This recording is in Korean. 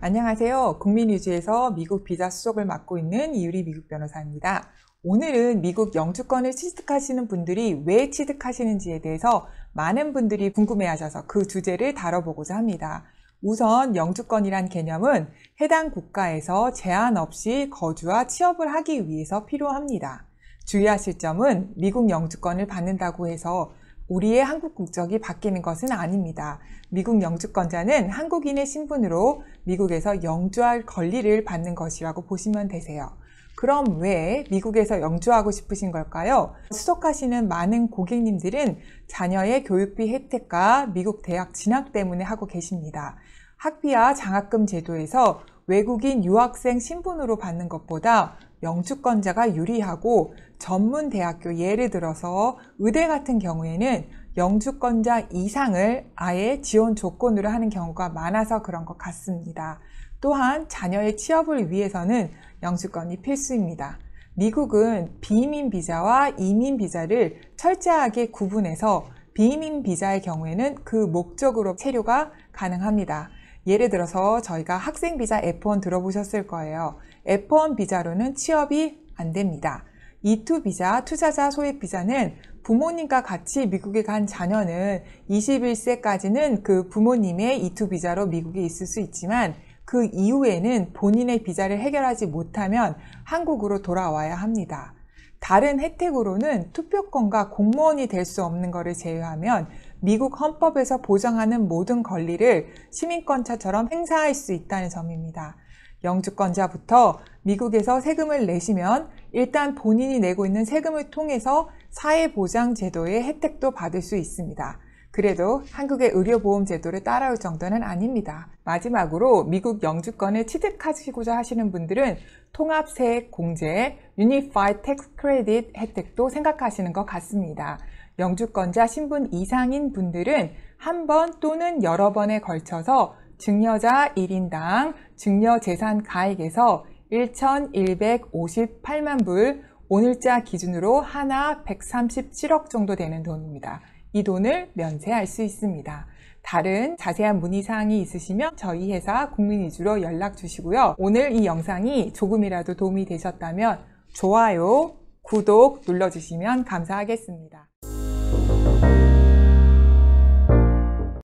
안녕하세요. 국민유지에서 미국 비자 수석을 맡고 있는 이유리 미국 변호사입니다. 오늘은 미국 영주권을 취득하시는 분들이 왜 취득하시는지에 대해서 많은 분들이 궁금해하셔서 그 주제를 다뤄보고자 합니다. 우선 영주권이란 개념은 해당 국가에서 제한 없이 거주와 취업을 하기 위해서 필요합니다. 주의하실 점은 미국 영주권을 받는다고 해서 우리의 한국 국적이 바뀌는 것은 아닙니다. 미국 영주권자는 한국인의 신분으로 미국에서 영주할 권리를 받는 것이라고 보시면 되세요. 그럼 왜 미국에서 영주하고 싶으신 걸까요? 수속하시는 많은 고객님들은 자녀의 교육비 혜택과 미국 대학 진학 때문에 하고 계십니다. 학비와 장학금 제도에서 외국인 유학생 신분으로 받는 것보다 영주권자가 유리하고 전문 대학교 예를 들어서 의대 같은 경우에는 영주권자 이상을 아예 지원 조건으로 하는 경우가 많아서 그런 것 같습니다. 또한 자녀의 취업을 위해서는 영주권이 필수입니다. 미국은 비민 이 비자와 이민 비자를 철저하게 구분해서 비민 이 비자의 경우에는 그 목적으로 체류가 가능합니다. 예를 들어서 저희가 학생 비자 F1 들어보셨을 거예요. F1 비자로는 취업이 안 됩니다. E2 비자, 투자자 소액 비자는 부모님과 같이 미국에 간 자녀는 21세까지는 그 부모님의 E2 비자로 미국에 있을 수 있지만 그 이후에는 본인의 비자를 해결하지 못하면 한국으로 돌아와야 합니다. 다른 혜택으로는 투표권과 공무원이 될 수 없는 것을 제외하면 미국 헌법에서 보장하는 모든 권리를 시민권차처럼 행사할 수 있다는 점입니다. 영주권자부터 미국에서 세금을 내시면 일단 본인이 내고 있는 세금을 통해서 사회보장제도의 혜택도 받을 수 있습니다. 그래도 한국의 의료보험 제도를 따라올 정도는 아닙니다. 마지막으로 미국 영주권을 취득하시고자 하시는 분들은 통합세액 공제, Unified Tax Credit 혜택도 생각하시는 것 같습니다. 영주권자 신분 이상인 분들은 한 번 또는 여러 번에 걸쳐서 증여자 1인당 증여재산 가액에서 1,158만 불, 오늘자 기준으로 하나 137억 정도 되는 돈입니다. 이 돈을 면세할 수 있습니다. 다른 자세한 문의사항이 있으시면 저희 회사 국민위주로 연락 주시고요. 오늘 이 영상이 조금이라도 도움이 되셨다면 좋아요, 구독 눌러주시면 감사하겠습니다.